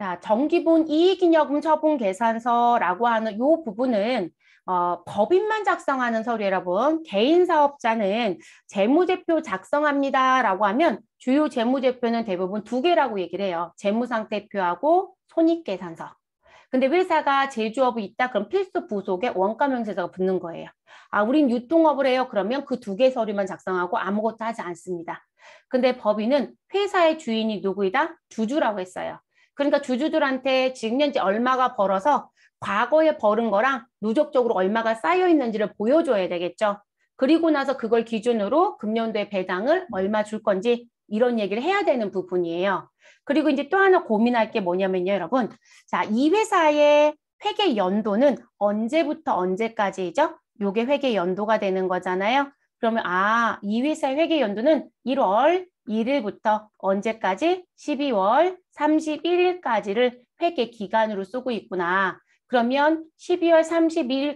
자, 정기분이익잉여금 처분 계산서라고 하는 이 부분은 어, 법인만 작성하는 서류 여러분 개인 사업자는 재무제표 작성합니다라고 하면 주요 재무제표는 대부분 두 개라고 얘기를 해요. 재무상태표하고 손익계산서. 근데 회사가 제조업이 있다 그럼 필수 부속에 원가명세서가 붙는 거예요. 아, 우린 유통업을 해요. 그러면 그 두 개 서류만 작성하고 아무것도 하지 않습니다. 근데 법인은 회사의 주인이 누구이다? 주주라고 했어요. 그러니까 주주들한테 지금 현재 얼마가 벌어서 과거에 벌은 거랑 누적적으로 얼마가 쌓여 있는지를 보여줘야 되겠죠. 그리고 나서 그걸 기준으로 금년도에 배당을 얼마 줄 건지 이런 얘기를 해야 되는 부분이에요. 그리고 이제 또 하나 고민할 게 뭐냐면요, 여러분. 자, 이 회사의 회계 연도는 언제부터 언제까지죠? 요게 회계 연도가 되는 거잖아요. 그러면 아, 이 회사의 회계 연도는 1월 1일부터 언제까지? 12월 31일까지를 회계 기간으로 쓰고 있구나. 그러면 12월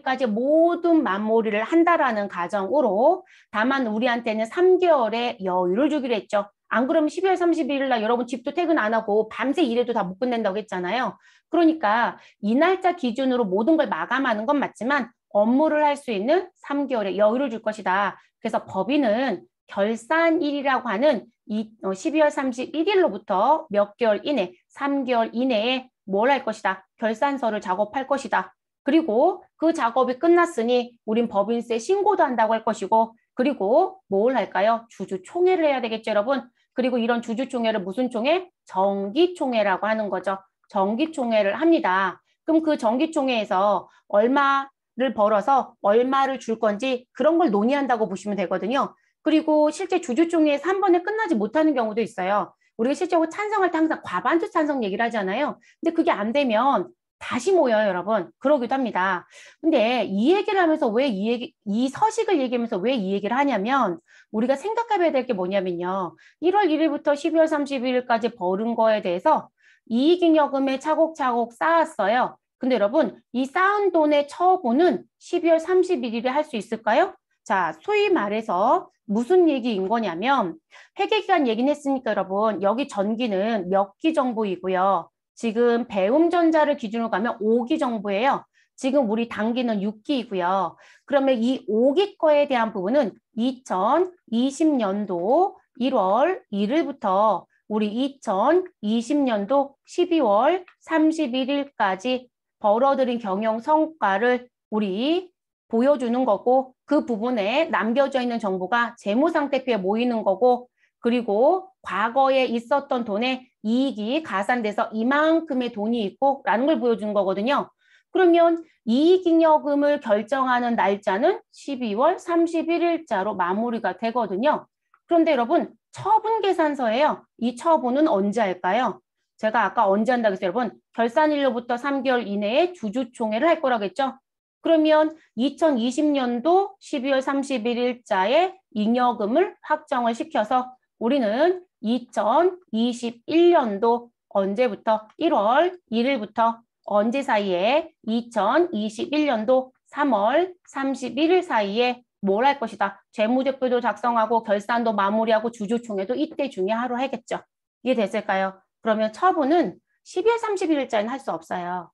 31일까지 모든 마무리를 한다라는 가정으로 다만 우리한테는 3개월의 여유를 주기로 했죠. 안 그러면 12월 31일 날 여러분 집도 퇴근 안 하고 밤새 일해도 다 못 끝낸다고 했잖아요. 그러니까 이 날짜 기준으로 모든 걸 마감하는 건 맞지만 업무를 할 수 있는 3개월의 여유를 줄 것이다. 그래서 법인은 결산일이라고 하는 12월 어, 31일로부터 몇 개월 이내, 3개월 이내에 뭘 할 것이다. 결산서를 작업할 것이다. 그리고 그 작업이 끝났으니 우린 법인세 신고도 한다고 할 것이고 그리고 뭘 할까요? 주주총회를 해야 되겠죠, 여러분. 그리고 이런 주주총회를 무슨 총회? 정기총회라고 하는 거죠. 정기총회를 합니다. 그럼 그 정기총회에서 얼마를 벌어서 얼마를 줄 건지 그런 걸 논의한다고 보시면 되거든요. 그리고 실제 주주총회에서 번에 끝나지 못하는 경우도 있어요. 우리가 실제로 뭐 찬성할 때 항상 과반수 찬성 얘기를 하잖아요. 근데 그게 안 되면 다시 모여요, 여러분. 그러기도 합니다. 근데 이 얘기를 하면서 왜 이 얘기, 이 서식을 얘기하면서 왜 이 얘기를 하냐면 우리가 생각해야 봐될게 뭐냐면요. 1월 1일부터 12월 31일까지 벌은 거에 대해서 이익잉여금에 차곡차곡 쌓았어요. 근데 여러분, 이 쌓은 돈의 처분은 12월 31일에 할 수 있을까요? 자, 소위 말해서 무슨 얘기인 거냐면 회계기간 얘기는 했으니까 여러분 여기 전기는 몇 기 정보이고요. 지금 배움전자를 기준으로 가면 5기 정보예요. 지금 우리 단기는 6기이고요. 그러면 이 5기 거에 대한 부분은 2020년도 1월 1일부터 우리 2020년도 12월 31일까지 벌어들인 경영 성과를 우리 보여주는 거고 그 부분에 남겨져 있는 정보가 재무상태표에 모이는 거고 그리고 과거에 있었던 돈에 이익이 가산돼서 이만큼의 돈이 있고 라는 걸 보여주는 거거든요. 그러면 이익잉여금을 결정하는 날짜는 12월 31일자로 마무리가 되거든요. 그런데 여러분 처분 계산서예요. 이 처분은 언제 할까요? 제가 아까 언제 한다고 했어요. 여러분 결산일로부터 3개월 이내에 주주총회를 할 거라고 했죠. 그러면 2020년도 12월 31일자에 잉여금을 확정을 시켜서 우리는 2021년도 언제부터 1월 1일부터 언제 사이에 2021년도 3월 31일 사이에 뭘 할 것이다. 재무제표도 작성하고 결산도 마무리하고 주주총회도 이때 중에 하루 하겠죠. 이해됐을까요? 그러면 처분은 12월 31일자에는 할 수 없어요.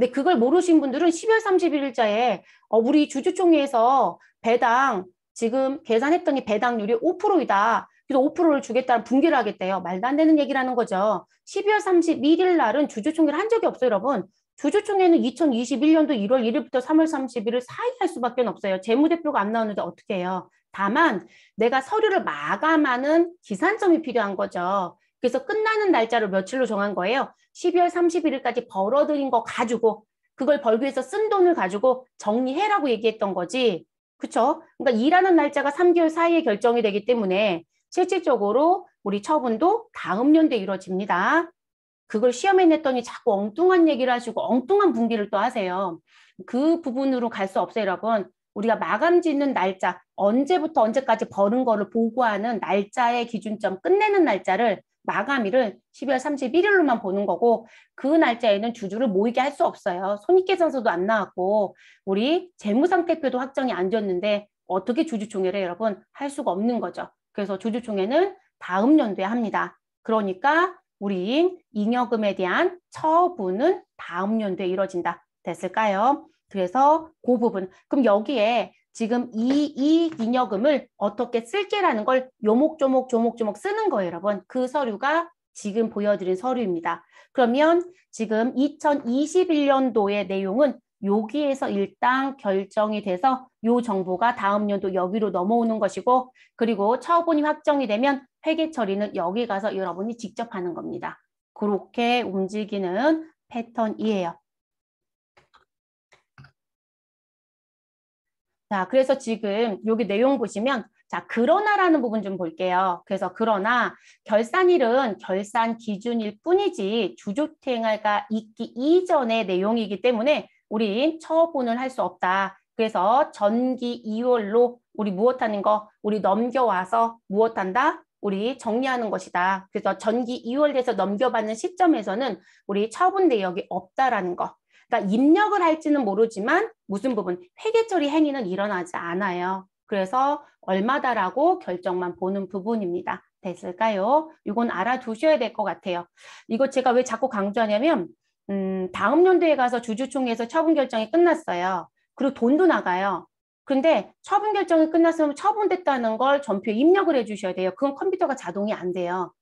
근데 그걸 모르신 분들은 10월 31일자에 어, 우리 주주총회에서 배당 지금 계산했더니 배당률이 5%이다. 그래서 5%를 주겠다는 분개를 하겠대요. 말도 안 되는 얘기라는 거죠. 12월 31일 날은 주주총회를 한 적이 없어요, 여러분. 주주총회는 2021년도 1월 1일부터 3월 31일 사이 할 수밖에 없어요. 재무대표가 안 나오는데 어떻게 해요? 다만 내가 서류를 마감하는 기산점이 필요한 거죠. 그래서 끝나는 날짜를 며칠로 정한 거예요. 12월 31일까지 벌어들인 거 가지고 그걸 벌기 위해서 쓴 돈을 가지고 정리해라고 얘기했던 거지. 그렇죠? 그러니까 일하는 날짜가 3개월 사이에 결정이 되기 때문에 실질적으로 우리 처분도 다음 연도에 이루어집니다. 그걸 시험에 냈더니 자꾸 엉뚱한 얘기를 하시고 엉뚱한 분기를 또 하세요. 그 부분으로 갈 수 없어요, 여러분. 우리가 마감 짓는 날짜, 언제부터 언제까지 버는 거를 보고하는 날짜의 기준점, 끝내는 날짜를 마감일은 12월 31일로만 보는 거고 그 날짜에는 주주를 모이게 할 수 없어요. 손익계산서도 안 나왔고 우리 재무상태표도 확정이 안 됐는데 어떻게 주주총회를 여러분 할 수가 없는 거죠. 그래서 주주총회는 다음 연도에 합니다. 그러니까 우리 잉여금에 대한 처분은 다음 연도에 이뤄진다. 됐을까요? 그래서 그 부분. 그럼 여기에 지금 이 이익잉여금을 어떻게 쓸게라는 걸 요목조목 조목조목 쓰는 거예요, 여러분. 그 서류가 지금 보여드린 서류입니다. 그러면 지금 2021년도의 내용은 여기에서 일단 결정이 돼서 요 정보가 다음 년도 여기로 넘어오는 것이고 그리고 처분이 확정이 되면 회계 처리는 여기 가서 여러분이 직접 하는 겁니다. 그렇게 움직이는 패턴이에요. 자, 그래서 지금 여기 내용 보시면 자, 그러나라는 부분 좀 볼게요. 그래서 그러나 결산일은 결산 기준일 뿐이지 주주투행할가 있기 이전의 내용이기 때문에 우린 처분을 할 수 없다. 그래서 전기 2월로 우리 무엇하는 거 우리 넘겨와서 무엇한다? 우리 정리하는 것이다. 그래서 전기 2월돼서 넘겨받는 시점에서는 우리 처분 내역이 없다라는 거. 그러니까 입력을 할지는 모르지만 무슨 부분 회계 처리 행위는 일어나지 않아요. 그래서 얼마다라고 결정만 보는 부분입니다. 됐을까요? 이건 알아두셔야 될 것 같아요. 이거 제가 왜 자꾸 강조하냐면 음, 다음 연도에 가서 주주총회에서 처분 결정이 끝났어요. 그리고 돈도 나가요. 근데 처분 결정이 끝났으면 처분됐다는 걸 전표에 입력을 해주셔야 돼요. 그건 컴퓨터가 자동이 안 돼요.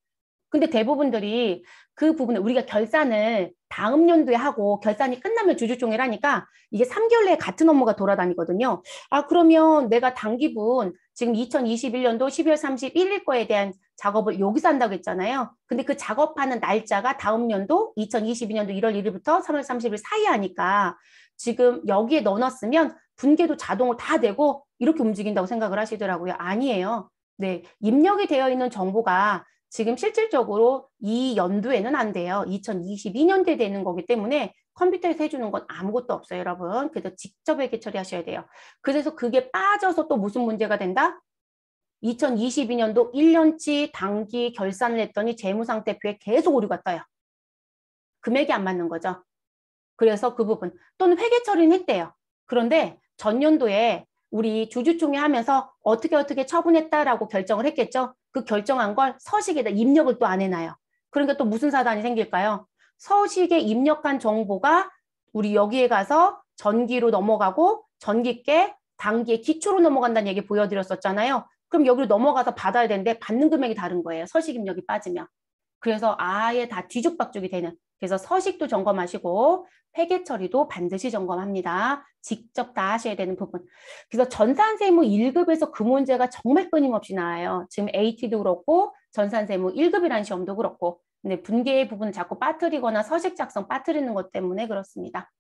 근데 대부분들이 그 부분을 우리가 결산을 다음 연도에 하고 결산이 끝나면 주주총회를 하니까 이게 3개월 내에 같은 업무가 돌아다니거든요. 아 그러면 내가 단기분 지금 2021년도 12월 31일 거에 대한 작업을 여기서 한다고 했잖아요. 근데 그 작업하는 날짜가 다음 연도 2022년도 1월 1일부터 3월 30일 사이에 하니까 지금 여기에 넣어놨으면 분계도 자동으로 다 되고 이렇게 움직인다고 생각을 하시더라고요. 아니에요. 네, 입력이 되어 있는 정보가 지금 실질적으로 이 연도에는 안 돼요. 2022년대 되는 거기 때문에 컴퓨터에서 해주는 건 아무것도 없어요, 여러분. 그래서 직접 회계 처리하셔야 돼요. 그래서 그게 빠져서 또 무슨 문제가 된다? 2022년도 1년치 단기 결산을 했더니 재무상태표에 계속 오류가 떠요. 금액이 안 맞는 거죠. 그래서 그 부분 또는 회계 처리는 했대요. 그런데 전년도에 우리 주주총회 하면서 어떻게 어떻게 처분했다라고 결정을 했겠죠. 그 결정한 걸 서식에다 입력을 또 안 해놔요. 그러니까 또 무슨 사단이 생길까요? 서식에 입력한 정보가 우리 여기에 가서 전기로 넘어가고 전기께 단기의 기초로 넘어간다는 얘기 보여드렸었잖아요. 그럼 여기로 넘어가서 받아야 되는데 받는 금액이 다른 거예요. 서식 입력이 빠지면. 그래서 아예 다 뒤죽박죽이 되는 그래서 서식도 점검하시고 회계 처리도 반드시 점검합니다. 직접 다 하셔야 되는 부분. 그래서 전산세무 1급에서 그 문제가 정말 끊임없이 나와요. 지금 AT도 그렇고 전산세무 1급이라는 시험도 그렇고 근데 분계 부분을 자꾸 빠뜨리거나 서식 작성 빠뜨리는 것 때문에 그렇습니다.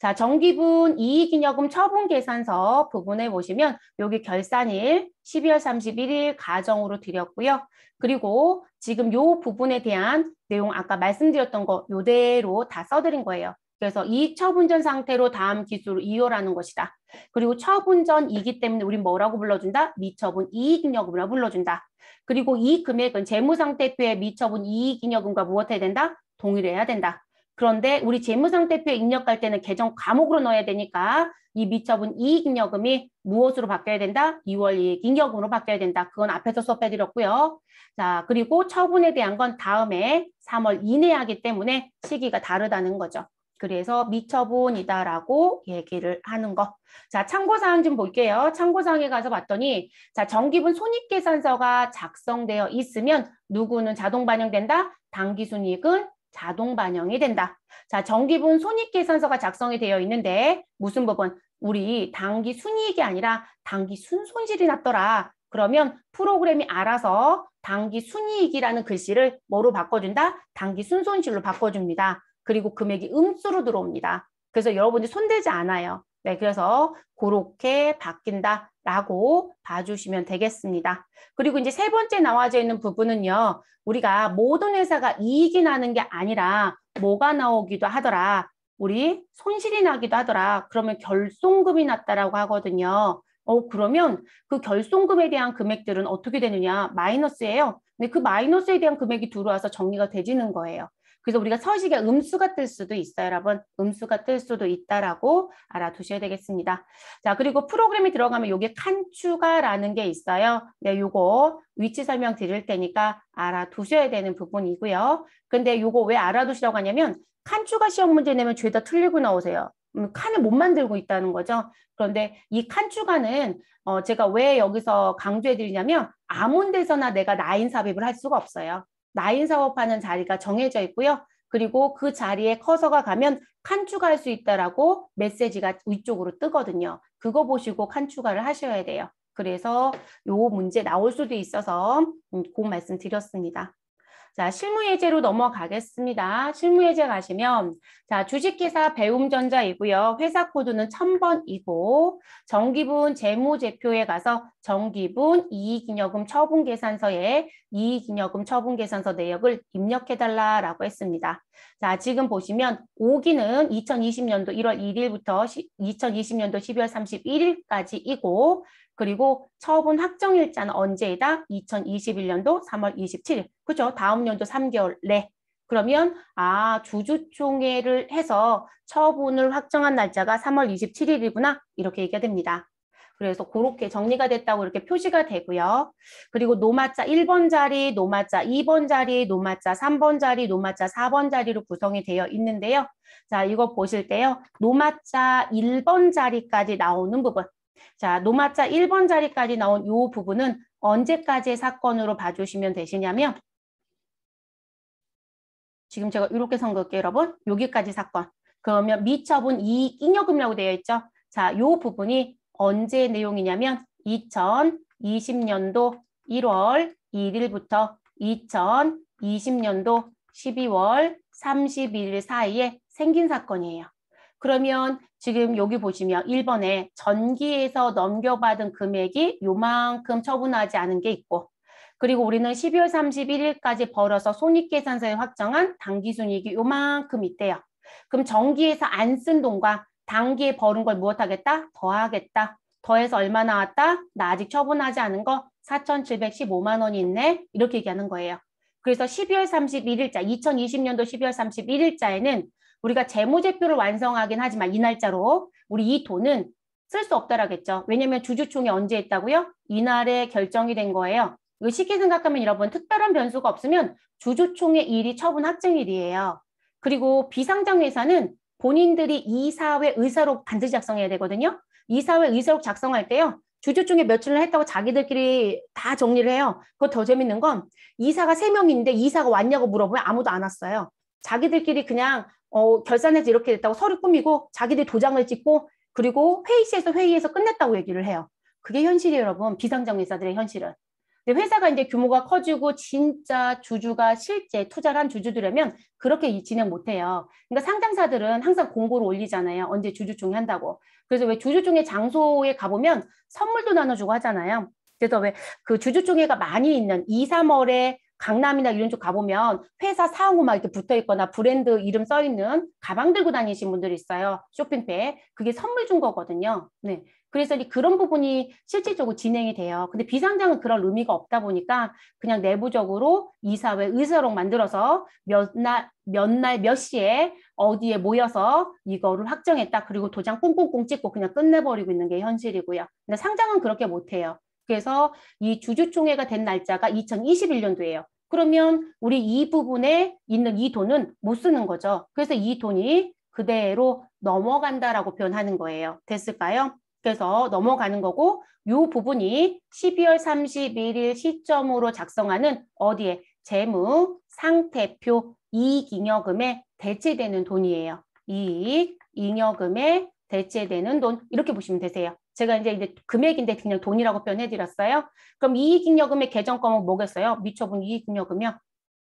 자, 정기분 이익잉여금 처분 계산서 부분에 보시면 여기 결산일 12월 31일 가정으로 드렸고요. 그리고 지금 요 부분에 대한 내용 아까 말씀드렸던 거 요대로 다 써드린 거예요. 그래서 이익 처분전 상태로 다음 기수로 이월하는 것이다. 그리고 처분전이기 때문에 우린 뭐라고 불러준다? 미처분 이익잉여금이라고 불러준다. 그리고 이 금액은 재무상태표에 미처분 이익잉여금과 무엇해야 된다? 동일해야 된다. 그런데 우리 재무상태표 입력할 때는 계정 과목으로 넣어야 되니까 이 미처분 이익잉여금이 무엇으로 바뀌어야 된다? 2월 이익잉여금으로 바뀌어야 된다. 그건 앞에서 수업해드렸고요. 자 그리고 처분에 대한 건 다음에 3월 이내 하기 때문에 시기가 다르다는 거죠. 그래서 미처분이다라고 얘기를 하는 거. 자, 참고사항 좀 볼게요. 참고사항에 가서 봤더니 자, 정기분 손익계산서가 작성되어 있으면 누구는 자동 반영된다? 당기순이익은 자동 반영이 된다. 자, 정기분 손익계산서가 작성이 되어 있는데 무슨 부분? 우리 단기 순이익이 아니라 단기 순손실이 났더라. 그러면 프로그램이 알아서 단기 순이익이라는 글씨를 뭐로 바꿔준다? 단기 순손실로 바꿔줍니다. 그리고 금액이 음수로 들어옵니다. 그래서 여러분이 손대지 않아요. 네, 그래서 그렇게 바뀐다. 라고 봐주시면 되겠습니다. 그리고 이제 세 번째 나와져 있는 부분은요. 우리가 모든 회사가 이익이 나는 게 아니라 뭐가 나오기도 하더라. 우리 손실이 나기도 하더라. 그러면 결손금이 났다라고 하거든요. 어 그러면 그 결손금에 대한 금액들은 어떻게 되느냐? 마이너스예요. 근데 그 마이너스에 대한 금액이 들어와서 정리가 되지는 거예요. 그래서 우리가 서식에 음수가 뜰 수도 있어요. 여러분 음수가 뜰 수도 있다라고 알아두셔야 되겠습니다. 자 그리고 프로그램이 들어가면 요게 칸추가라는 게 있어요. 네, 요거 위치 설명 드릴 테니까 알아두셔야 되는 부분이고요. 근데 요거 왜 알아두시라고 하냐면 칸추가 시험 문제 내면 죄다 틀리고 나오세요. 음, 칸을 못 만들고 있다는 거죠. 그런데 이 칸추가는 어 제가 왜 여기서 강조해 드리냐면 아무 데서나 내가 라인 삽입을 할 수가 없어요. 나인 사업하는 자리가 정해져 있고요. 그리고 그 자리에 커서가 가면 칸추가할 수 있다라고 메시지가 위쪽으로 뜨거든요. 그거 보시고 칸추가를 하셔야 돼요. 그래서 요 문제 나올 수도 있어서 곧 음, 말씀드렸습니다. 자, 실무예제로 넘어가겠습니다. 실무예제 가시면 자, 주식회사 배움전자이고요. 회사 코드는 1000번이고 정기분 재무제표에 가서 정기분 이익잉여금 처분계산서에 이익잉여금 처분계산서 내역을 입력해달라라고 했습니다. 자, 지금 보시면 5기는 2020년도 1월 1일부터 2020년도 12월 31일까지이고 그리고 처분 확정 일자는 언제이다? 2021년도 3월 27일. 그죠? 다음 연도 3개월 내. 그러면 아 주주총회를 해서 처분을 확정한 날짜가 3월 27일이구나 이렇게 얘기가 됩니다. 그래서 그렇게 정리가 됐다고 이렇게 표시가 되고요. 그리고 노마자 1번 자리, 노마자 2번 자리, 노마자 3번 자리, 노마자 4번 자리로 구성이 되어 있는데요. 자, 이거 보실 때요. 노마자 1번 자리까지 나오는 부분. 자, 노마자 1번 자리까지 나온 이 부분은 언제까지의 사건으로 봐주시면 되시냐면 지금 제가 이렇게 선거할게요 여러분. 여기까지 사건. 그러면 미처분 이익 잉여금이라고 되어 있죠. 자, 이 부분이 언제 내용이냐면 2020년도 1월 1일부터 2020년도 12월 31일 사이에 생긴 사건이에요. 그러면 지금 여기 보시면 1번에 전기에서 넘겨받은 금액이 요만큼 처분하지 않은 게 있고 그리고 우리는 12월 31일까지 벌어서 손익계산서에 확정한 당기순이익이 요만큼 있대요. 그럼 전기에서 안 쓴 돈과 당기에 벌은 걸 무엇하겠다? 더하겠다. 더해서 얼마 나왔다? 나 아직 처분하지 않은 거 4,715만 원이 있네. 이렇게 얘기하는 거예요. 그래서 12월 31일자, 2020년도 12월 31일자에는 우리가 재무제표를 완성하긴 하지만 이 날짜로 우리 이 돈은 쓸 수 없다라겠죠. 왜냐하면 주주총회 언제 했다고요? 이날에 결정이 된 거예요. 이거 쉽게 생각하면 여러분 특별한 변수가 없으면 주주총회 일이 처분 확정일이에요. 그리고 비상장회사는 본인들이 이사회 의사록 반드시 작성해야 되거든요. 이사회 의사록 작성할 때요. 주주총회 며칠을 했다고 자기들끼리 다 정리를 해요. 그거 더 재밌는 건 이사가 세명인데 이사가 왔냐고 물어보면 아무도 안 왔어요. 자기들끼리 그냥 어, 결산해서 이렇게 됐다고 서류 꾸미고 자기들 도장을 찍고 그리고 회의실에서 회의해서 끝냈다고 얘기를 해요. 그게 현실이에요, 여러분. 비상장의사들의 현실은. 근데 회사가 이제 규모가 커지고 진짜 주주가 실제 투자를 한 주주들이면 라 그렇게 진행 못 해요. 그러니까 상장사들은 항상 공고를 올리잖아요. 언제 주주 중에 한다고. 그래서 왜 주주 중에 장소에 가보면 선물도 나눠주고 하잖아요. 그래서 왜 그 주주총회가 많이 있는 2, 3월에 강남이나 이런 쪽 가보면 회사 사하고 막 이렇게 붙어 있거나 브랜드 이름 써 있는 가방 들고 다니신 분들이 있어요. 쇼핑백. 그게 선물 준 거거든요. 네. 그래서 그런 부분이 실질적으로 진행이 돼요. 근데 비상장은 그런 의미가 없다 보니까 그냥 내부적으로 이사회 의사록 만들어서 몇 날, 몇 날, 몇 시에 어디에 모여서 이거를 확정했다. 그리고 도장 꽁꽁꽁 찍고 그냥 끝내버리고 있는 게 현실이고요. 근데 상장은 그렇게 못해요. 그래서 이 주주총회가 된 날짜가 2021년도예요. 그러면 우리 이 부분에 있는 이 돈은 못 쓰는 거죠. 그래서 이 돈이 그대로 넘어간다라고 표현하는 거예요. 됐을까요? 그래서 넘어가는 거고 이 부분이 12월 31일 시점으로 작성하는 어디에 재무 상태표 이익잉여금에 대체되는 돈이에요. 이익잉여금에 대체되는 돈 이렇게 보시면 되세요. 제가 이제, 금액인데 그냥 돈이라고 표현해드렸어요. 그럼 이익잉여금의 계정 과목 뭐겠어요? 미처분 이익잉여금이요.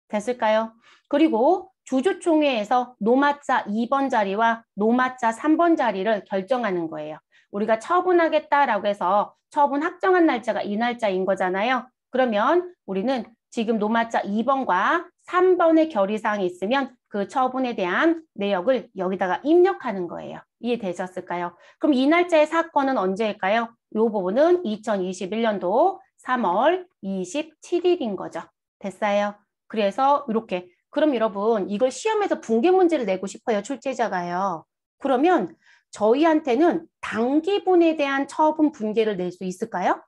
됐을까요? 그리고 주주총회에서 노마자 2번 자리와 노마자 3번 자리를 결정하는 거예요. 우리가 처분하겠다라고 해서 처분 확정한 날짜가 이 날짜인 거잖아요. 그러면 우리는 지금 노마자 2번과 3번의 결의사항이 있으면 그 처분에 대한 내역을 여기다가 입력하는 거예요. 이해되셨을까요? 그럼 이 날짜의 사건은 언제일까요? 이 부분은 2021년도 3월 27일인 거죠. 됐어요? 그래서 이렇게 그럼 여러분 이걸 시험에서 붕괴 문제를 내고 싶어요. 출제자가요. 그러면 저희한테는 단기분에 대한 처분 붕괴를낼 수 있을까요?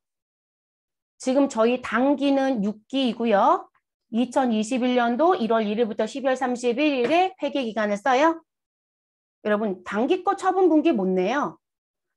지금 저희 단기는 6기이고요. 2021년도 1월 1일부터 12월 31일에 회계 기간을 써요. 여러분 단기거 처분 분기 못 내요.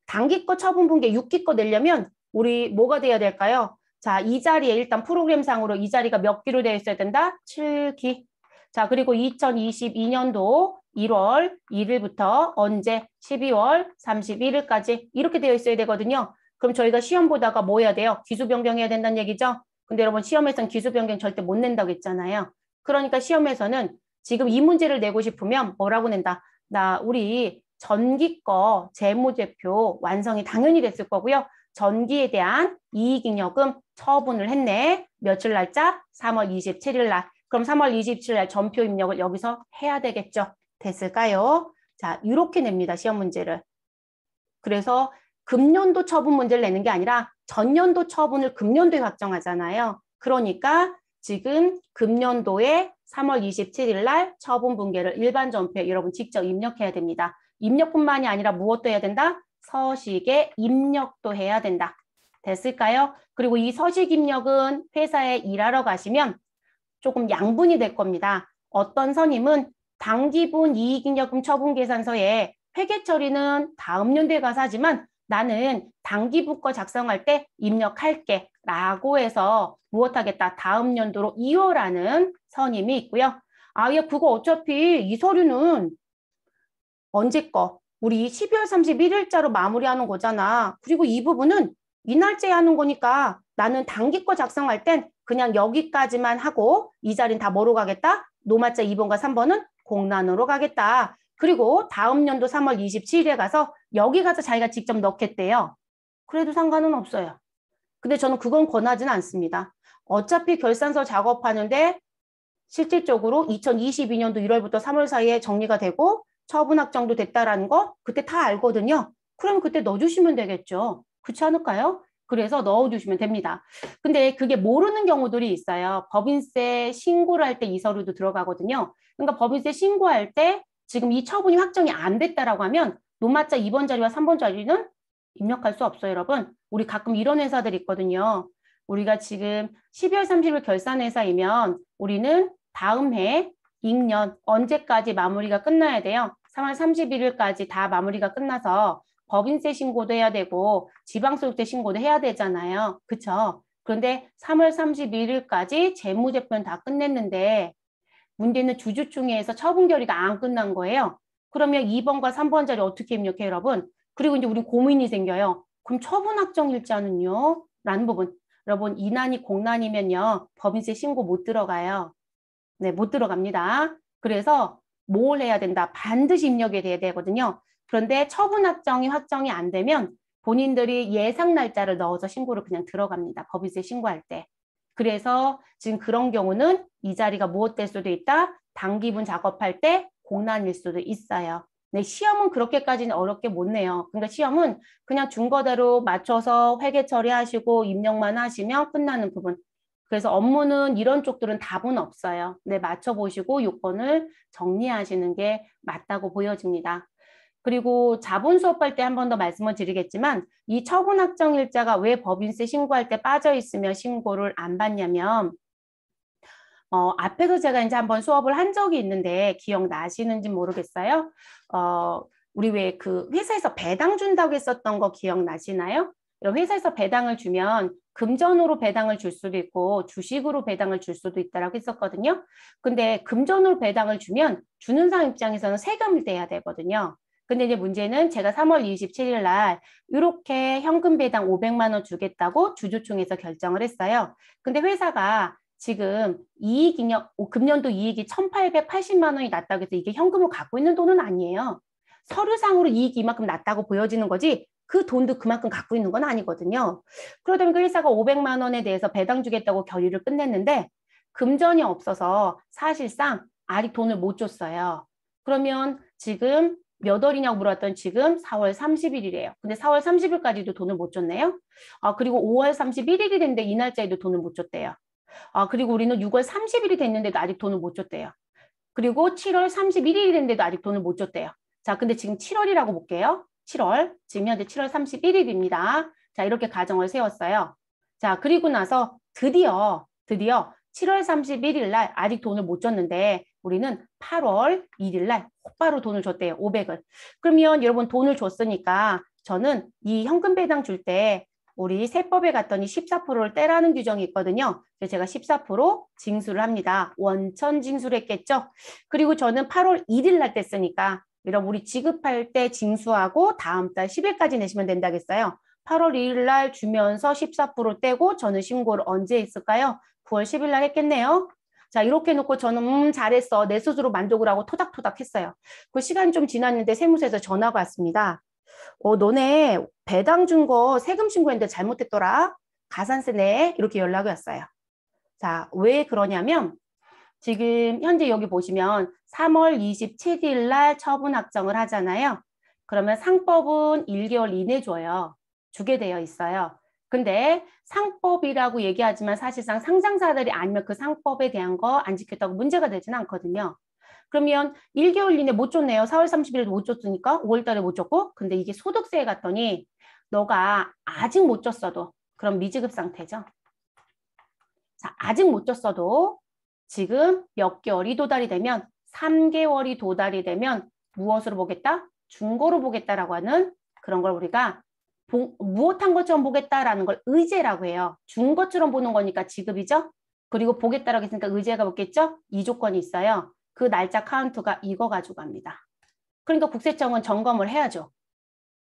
단기거 처분 분기 6기거 내려면 우리 뭐가 돼야 될까요? 자, 이 자리에 일단 프로그램상으로 이 자리가 몇 기로 되어 있어야 된다? 7기. 자, 그리고 2022년도 1월 1일부터 언제? 12월 31일까지 이렇게 되어 있어야 되거든요. 그럼 저희가 시험 보다가 뭐 해야 돼요? 기수 변경해야 된다는 얘기죠. 근데 여러분 시험에서는 기수 변경 절대 못 낸다고 했잖아요. 그러니까 시험에서는 지금 이 문제를 내고 싶으면 뭐라고 낸다. 나 우리 전기 거 재무제표 완성이 당연히 됐을 거고요. 전기에 대한 이익잉여금 처분을 했네. 며칠 날짜? 3월 27일 날. 그럼 3월 27일 날 전표 입력을 여기서 해야 되겠죠. 됐을까요? 자, 이렇게 냅니다. 시험 문제를. 그래서 금년도 처분 문제를 내는 게 아니라 전년도 처분을 금년도에 확정하잖아요. 그러니까 지금 금년도에 3월 27일 날 처분 분계를 일반 점표에 여러분 직접 입력해야 됩니다. 입력뿐만이 아니라 무엇도 해야 된다? 서식에 입력도 해야 된다. 됐을까요? 그리고 이 서식 입력은 회사에 일하러 가시면 조금 양분이 될 겁니다. 어떤 선임은 당기분 이익잉여금 처분 계산서에 회계 처리는 다음 연도에 가서 하지만 나는 단기부과 작성할 때 입력할게 라고 해서 무엇 하겠다 다음 연도로 2월라는 선임이 있고요. 아예 그거 어차피 이 서류는 언제 거? 우리 12월 31일자로 마무리하는 거잖아. 그리고 이 부분은 이 날짜에 하는 거니까 나는 단기 거 작성할 땐 그냥 여기까지만 하고 이 자리는 다 뭐로 가겠다? 노마자 2번과 3번은 공란으로 가겠다. 그리고 다음 연도 3월 27일에 가서 여기 가서 자기가 직접 넣겠대요. 그래도 상관은 없어요. 근데 저는 그건 권하지는 않습니다. 어차피 결산서 작업하는데 실질적으로 2022년도 1월부터 3월 사이에 정리가 되고 처분 확정도 됐다라는 거 그때 다 알거든요. 그럼 그때 넣어주시면 되겠죠. 그렇지 않을까요? 그래서 넣어주시면 됩니다. 근데 그게 모르는 경우들이 있어요. 법인세 신고를 할 때 이 서류도 들어가거든요. 그러니까 법인세 신고할 때 지금 이 처분이 확정이 안 됐다라고 하면 노마자 2번 자리와 3번 자리는 입력할 수 없어요, 여러분. 우리 가끔 이런 회사들 있거든요. 우리가 지금 12월 30일 결산 회사이면 우리는 다음 해, 익년 언제까지 마무리가 끝나야 돼요? 3월 31일까지 다 마무리가 끝나서 법인세 신고도 해야 되고 지방소득세 신고도 해야 되잖아요. 그렇죠? 그런데 3월 31일까지 재무제표는 다 끝냈는데 문제는 주주총회에서 처분 결의가 안 끝난 거예요. 그러면 2번과 3번 자리 어떻게 입력해 여러분? 그리고 이제 우리 고민이 생겨요. 그럼 처분 확정 일자는요? 라는 부분. 여러분 이난이 공난이면요. 법인세 신고 못 들어가요. 네, 못 들어갑니다. 그래서 뭘 해야 된다? 반드시 입력이 돼야 되거든요. 그런데 처분 확정이 확정이 안 되면 본인들이 예상 날짜를 넣어서 신고를 그냥 들어갑니다. 법인세 신고할 때. 그래서 지금 그런 경우는 이 자리가 무엇될 수도 있다. 단기분 작업할 때 공난일 수도 있어요. 네, 시험은 그렇게까지는 어렵게 못 내요. 그러니까 시험은 그냥 준 거대로 맞춰서 회계 처리하시고 입력만 하시면 끝나는 부분. 그래서 업무는 이런 쪽들은 답은 없어요. 네, 맞춰보시고 요건을 정리하시는 게 맞다고 보여집니다. 그리고 자본 수업할 때 한 번 더 말씀을 드리겠지만 이 처분 확정 일자가 왜 법인세 신고할 때 빠져 있으며 신고를 안 받냐면 어, 앞에도 제가 이제 한번 수업을 한 적이 있는데 기억나시는지 모르겠어요. 어, 우리 왜 그 회사에서 배당 준다고 했었던 거 기억나시나요? 회사에서 배당을 주면 금전으로 배당을 줄 수도 있고 주식으로 배당을 줄 수도 있다라고 했었거든요. 근데 금전으로 배당을 주면 주는 사람 입장에서는 세금을 내야 되거든요. 근데 이제 문제는 제가 3월 27일 날 이렇게 현금 배당 500만 원 주겠다고 주주총에서 결정을 했어요. 근데 회사가 지금 이익이냐 금년도 이익이 1,880만 원이 났다고 해서 이게 현금을 갖고 있는 돈은 아니에요. 서류상으로 이익이 이만큼 났다고 보여지는 거지 그 돈도 그만큼 갖고 있는 건 아니거든요. 그러다 보니까 회사가 500만 원에 대해서 배당 주겠다고 결의를 끝냈는데 금전이 없어서 사실상 아직 돈을 못 줬어요. 그러면 지금 몇 월이냐고 물었던 지금 4월 30일이래요. 근데 4월 30일까지도 돈을 못 줬네요. 아, 그리고 5월 31일이 됐는데 이 날짜에도 돈을 못 줬대요. 아, 그리고 우리는 6월 30일이 됐는데도 아직 돈을 못 줬대요. 그리고 7월 31일이 됐는데도 아직 돈을 못 줬대요. 자, 근데 지금 7월이라고 볼게요. 7월. 지금 현재 7월 31일입니다. 자, 이렇게 가정을 세웠어요. 자, 그리고 나서 드디어, 드디어 7월 31일 날 아직 돈을 못 줬는데 우리는 8월 1일 날 곧바로 돈을 줬대요. 500을. 그러면 여러분 돈을 줬으니까 저는 이 현금 배당 줄때 우리 세법에 갔더니 14%를 떼라는 규정이 있거든요. 그래서 제가 14% 징수를 합니다. 원천 징수를 했겠죠. 그리고 저는 8월 1일 날 뗐으니까 이런 우리 지급할 때 징수하고 다음 달 10일까지 내시면 된다겠어요. 8월 2일 날 주면서 14% 떼고 저는 신고를 언제 했을까요? 9월 10일 날 했겠네요. 자 이렇게 놓고 저는 음 잘했어 내 스스로 만족을 하고 토닥토닥 했어요. 그 시간이 좀 지났는데 세무서에서 전화가 왔습니다. 어, 너네 배당 준 거 세금 신고했는데 잘못했더라. 가산세 내. 이렇게 연락이 왔어요. 자, 왜 그러냐면 지금 현재 여기 보시면 3월 27일 날 처분 확정을 하잖아요. 그러면 상법은 1개월 이내 줘요. 주게 되어 있어요. 근데 상법이라고 얘기하지만 사실상 상장사들이 아니면 그 상법에 대한 거 안 지켰다고 문제가 되지는 않거든요. 그러면 1개월 이내 못 줬네요. 4월 30일 에못 줬으니까 5월 달에 못 줬고 근데 이게 소득세에 갔더니 너가 아직 못 줬어도 그럼 미지급 상태죠. 자, 아직 못 줬어도 지금 몇 개월이 도달이 되면 3개월이 도달이 되면 무엇으로 보겠다? 중고로 보겠다라고 하는 그런 걸 우리가 보, 무엇한 것처럼 보겠다라는 걸 의제라고 해요. 준 것처럼 보는 거니까 지급이죠. 그리고 보겠다라고 했으니까 의제가 없겠죠? 이 조건이 있어요. 그 날짜 카운트가 이거 가지고 갑니다. 그러니까 국세청은 점검을 해야죠.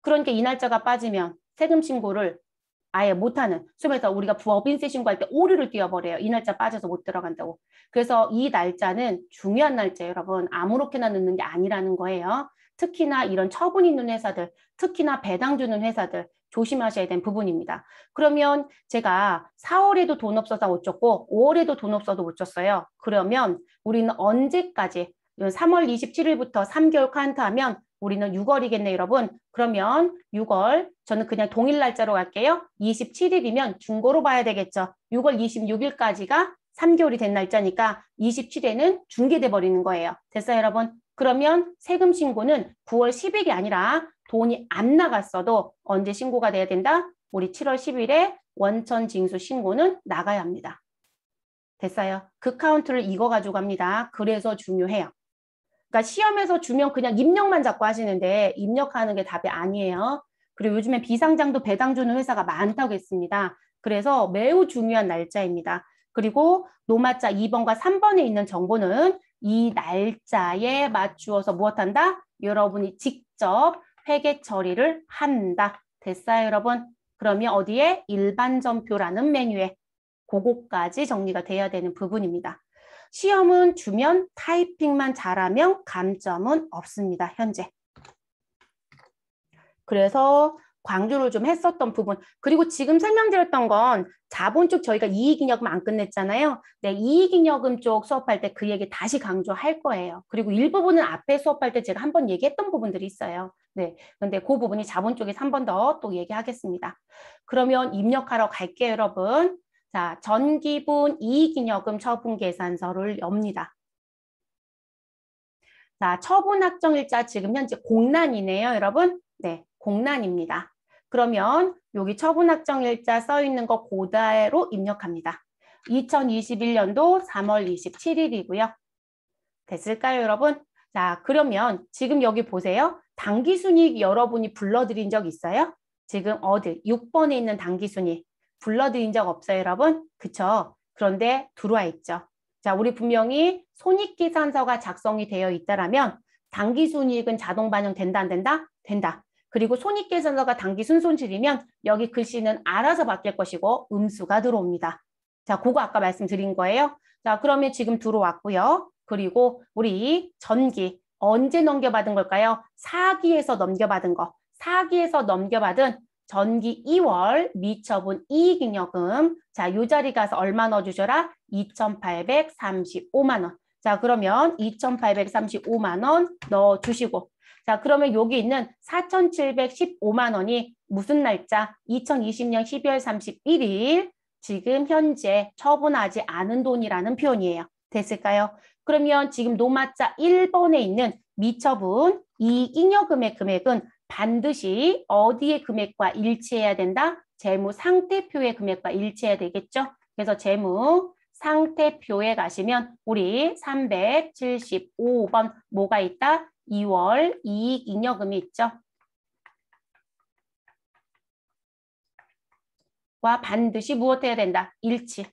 그러니까 이 날짜가 빠지면 세금 신고를 아예 못하는 소에서 우리가 부업인세 신고할 때 오류를 띄워버려요. 이 날짜 빠져서 못 들어간다고. 그래서 이 날짜는 중요한 날짜예요. 여러분 아무렇게나 넣는 게 아니라는 거예요. 특히나 이런 처분 있는 회사들, 특히나 배당 주는 회사들 조심하셔야 되는 부분입니다. 그러면 제가 4월에도 돈 없어서 못 줬고 5월에도 돈 없어도 못 줬어요. 그러면 우리는 언제까지 3월 27일부터 3개월 카운트하면 우리는 6월이겠네 여러분. 그러면 6월 저는 그냥 동일 날짜로 갈게요. 27일이면 중고로 봐야 되겠죠. 6월 26일까지가 3개월이 된 날짜니까 27일에는 중개돼 버리는 거예요. 됐어요 여러분? 그러면 세금 신고는 9월 10일이 아니라 돈이 안 나갔어도 언제 신고가 돼야 된다? 우리 7월 10일에 원천 징수 신고는 나가야 합니다. 됐어요. 그 카운트를 이거 가지고 갑니다. 그래서 중요해요. 그러니까 시험에서 주면 그냥 입력만 자꾸 하시는데 입력하는 게 답이 아니에요. 그리고 요즘에 비상장도 배당 주는 회사가 많다고 했습니다. 그래서 매우 중요한 날짜입니다. 그리고 노마자 2번과 3번에 있는 정보는 이 날짜에 맞추어서 무엇한다? 여러분이 직접 회계 처리를 한다. 됐어요, 여러분? 그러면 어디에? 일반 점표라는 메뉴에 그거까지 정리가 돼야 되는 부분입니다. 시험은 주면 타이핑만 잘하면 감점은 없습니다, 현재. 그래서 강조를 좀 했었던 부분 그리고 지금 설명드렸던 건 자본 쪽 저희가 이익잉여금 안 끝냈잖아요. 네, 이익잉여금 쪽 수업할 때 그 얘기 다시 강조할 거예요. 그리고 일부분은 앞에 수업할 때 제가 한 번 얘기했던 부분들이 있어요. 네, 근데 그 부분이 자본 쪽에서 한 번 더 또 얘기하겠습니다. 그러면 입력하러 갈게요, 여러분. 자, 전기분 이익잉여금 처분 계산서를 엽니다. 자, 처분 확정일자 지금 현재 공란이네요, 여러분. 네, 공란입니다. 그러면 여기 처분확정일자 써 있는 거 고대로 입력합니다. 2021년도 3월 27일이고요. 됐을까요, 여러분? 자, 그러면 지금 여기 보세요. 단기순이익 여러분이 불러드린 적 있어요? 지금 어디? 6번에 있는 단기순이익. 불러드린 적 없어요, 여러분? 그쵸? 그런데 들어와 있죠. 자, 우리 분명히 손익계산서가 작성이 되어 있다라면 단기순이익은 자동 반영된다, 안 된다? 된다. 그리고 손익계산서가 단기 순손실이면 여기 글씨는 알아서 바뀔 것이고 음수가 들어옵니다. 자, 그거 아까 말씀드린 거예요. 자, 그러면 지금 들어왔고요. 그리고 우리 전기 언제 넘겨받은 걸까요? 사기에서 넘겨받은 거. 사기에서 넘겨받은 전기 2월 미처분 이익잉여금 자, 요 자리 가서 얼마 넣어주셔라? 2,835만 원. 자, 그러면 2,835만 원 넣어주시고 자, 그러면 여기 있는 4,715만 원이 무슨 날짜? 2020년 12월 31일 지금 현재 처분하지 않은 돈이라는 표현이에요. 됐을까요? 그러면 지금 노마자 1번에 있는 미처분 이익잉여금의 금액은 반드시 어디의 금액과 일치해야 된다? 재무 상태표의 금액과 일치해야 되겠죠? 그래서 재무 상태표에 가시면 우리 375번 뭐가 있다? 2월 이익 잉여금이 있죠. 와 반드시 무엇해야 된다? 일치.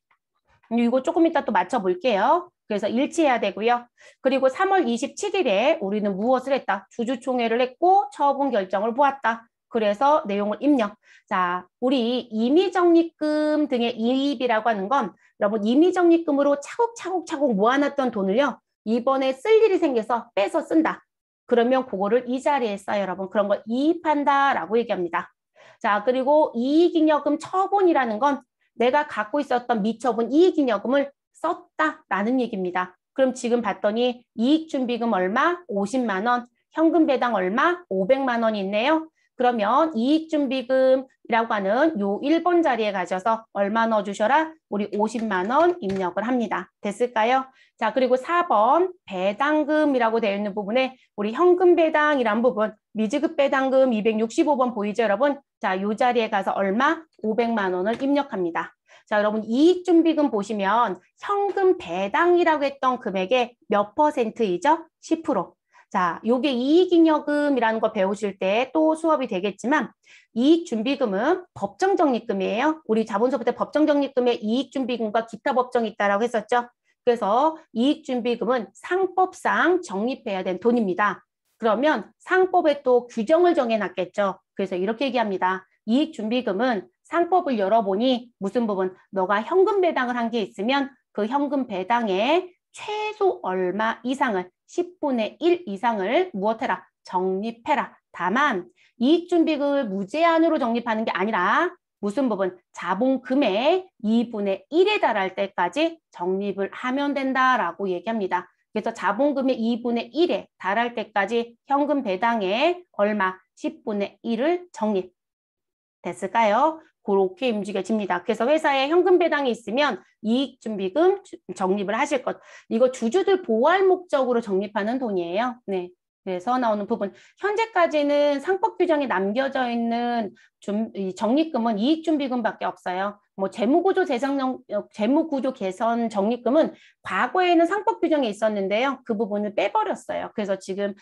음, 이거 조금 이따 또 맞춰볼게요. 그래서 일치해야 되고요. 그리고 3월 27일에 우리는 무엇을 했다? 주주총회를 했고 처분 결정을 보았다. 그래서 내용을 입력. 자, 우리 임의적립금 등의 이입이라고 하는 건 여러분 임의적립금으로 차곡차곡차곡 모아놨던 돈을요. 이번에 쓸 일이 생겨서 빼서 쓴다. 그러면 그거를 이 자리에서 여러분 그런 걸 이입한다라고 얘기합니다. 자 그리고 이익잉여금 처분이라는 건 내가 갖고 있었던 미처분 이익잉여금을 썼다라는 얘기입니다. 그럼 지금 봤더니 이익준비금 얼마? 50만 원, 현금 배당 얼마? 500만 원이 있네요. 그러면 이익준비금 이라고 하는 요 1번 자리에 가셔서 얼마 넣어주셔라? 우리 50만 원 입력을 합니다. 됐을까요? 자 그리고 4번 배당금이라고 되어 있는 부분에 우리 현금 배당이란 부분 미지급 배당금 265번 보이죠 여러분? 자 요 자리에 가서 얼마? 500만 원을 입력합니다. 자 여러분 이익준비금 보시면 현금 배당이라고 했던 금액의 몇 퍼센트이죠? 10%. 자, 요게 이익잉여금이라는 거 배우실 때 또 수업이 되겠지만 이익준비금은 법정적립금이에요. 우리 자본소부 때 법정적립금에 이익준비금과 기타 법정이 있다라고 했었죠. 그래서 이익준비금은 상법상 적립해야 된 돈입니다. 그러면 상법에 또 규정을 정해놨겠죠. 그래서 이렇게 얘기합니다. 이익준비금은 상법을 열어보니 무슨 부분 너가 현금 배당을 한 게 있으면 그 현금 배당의 최소 얼마 이상을 10분의 1 이상을 무엇해라 적립해라. 다만 이익준비금을 무제한으로 적립하는 게 아니라 무슨 부분 자본금의 2분의 1에 달할 때까지 적립을 하면 된다라고 얘기합니다. 그래서 자본금의 2분의 1에 달할 때까지 현금 배당에 얼마 10분의 1을 적립 됐을까요? 그렇게 움직여집니다. 그래서 회사에 현금 배당이 있으면 이익준비금 적립을 하실 것. 이거 주주들 보호할 목적으로 적립하는 돈이에요. 네. 그래서 나오는 부분 현재까지는 상법 규정에 남겨져 있는 준 좀, 적립금은 이익준비금밖에 없어요. 뭐 재무구조 재정 어, 재무구조 개선 적립금은 과거에는 상법 규정에 있었는데요. 그 부분을 빼버렸어요. 그래서 지금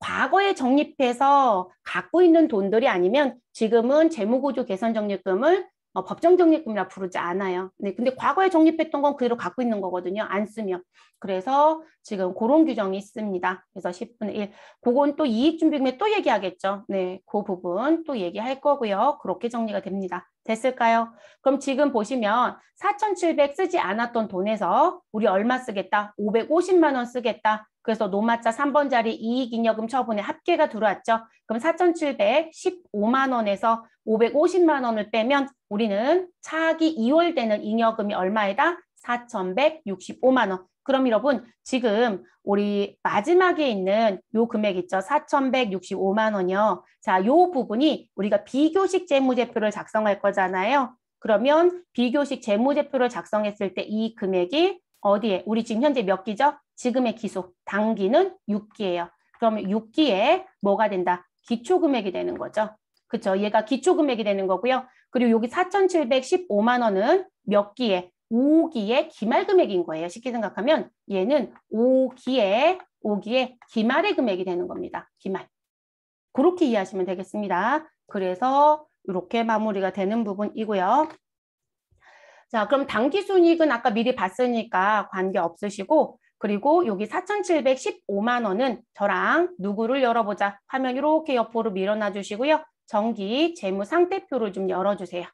과거에 적립해서 갖고 있는 돈들이 아니면 지금은 재무구조 개선 적립금을 어, 법정 적립금이라 부르지 않아요. 네, 근데 과거에 적립했던 건 그대로 갖고 있는 거거든요. 안 쓰면. 그래서 지금 그런 규정이 있습니다. 그래서 10분의 1. 그건 또 이익준비금에 또 얘기하겠죠. 네, 그 부분 또 얘기할 거고요. 그렇게 정리가 됩니다. 됐을까요? 그럼 지금 보시면 4,700 쓰지 않았던 돈에서 우리 얼마 쓰겠다? 550만 원 쓰겠다. 그래서 노마자 3번 자리 이익잉여금 처분에 합계가 들어왔죠. 그럼 4,715만 원에서 550만 원을 빼면 우리는 차기 2월 되는 잉여금이 얼마에다? 4,165만 원. 그럼 여러분 지금 우리 마지막에 있는 요 금액 있죠. 4,165만 원이요. 자, 요 부분이 우리가 비교식 재무제표를 작성할 거잖아요. 그러면 비교식 재무제표를 작성했을 때 이 금액이 어디에? 우리 지금 현재 몇 기죠? 지금의 기속 당기는 6기예요. 그러면 6기에 뭐가 된다? 기초금액이 되는 거죠. 그렇죠. 얘가 기초금액이 되는 거고요. 그리고 여기 4,715만 원은 몇 기에? 5기에 기말금액인 거예요. 쉽게 생각하면 얘는 5기에 5기에 기말의 금액이 되는 겁니다. 기말. 그렇게 이해하시면 되겠습니다. 그래서 이렇게 마무리가 되는 부분이고요. 자, 그럼 단기 순이익은 아까 미리 봤으니까 관계 없으시고 그리고 여기 4,715만 원은 저랑 누구를 열어보자 화면 이렇게 옆으로 밀어놔 주시고요. 정기 재무 상태표를 좀 열어주세요.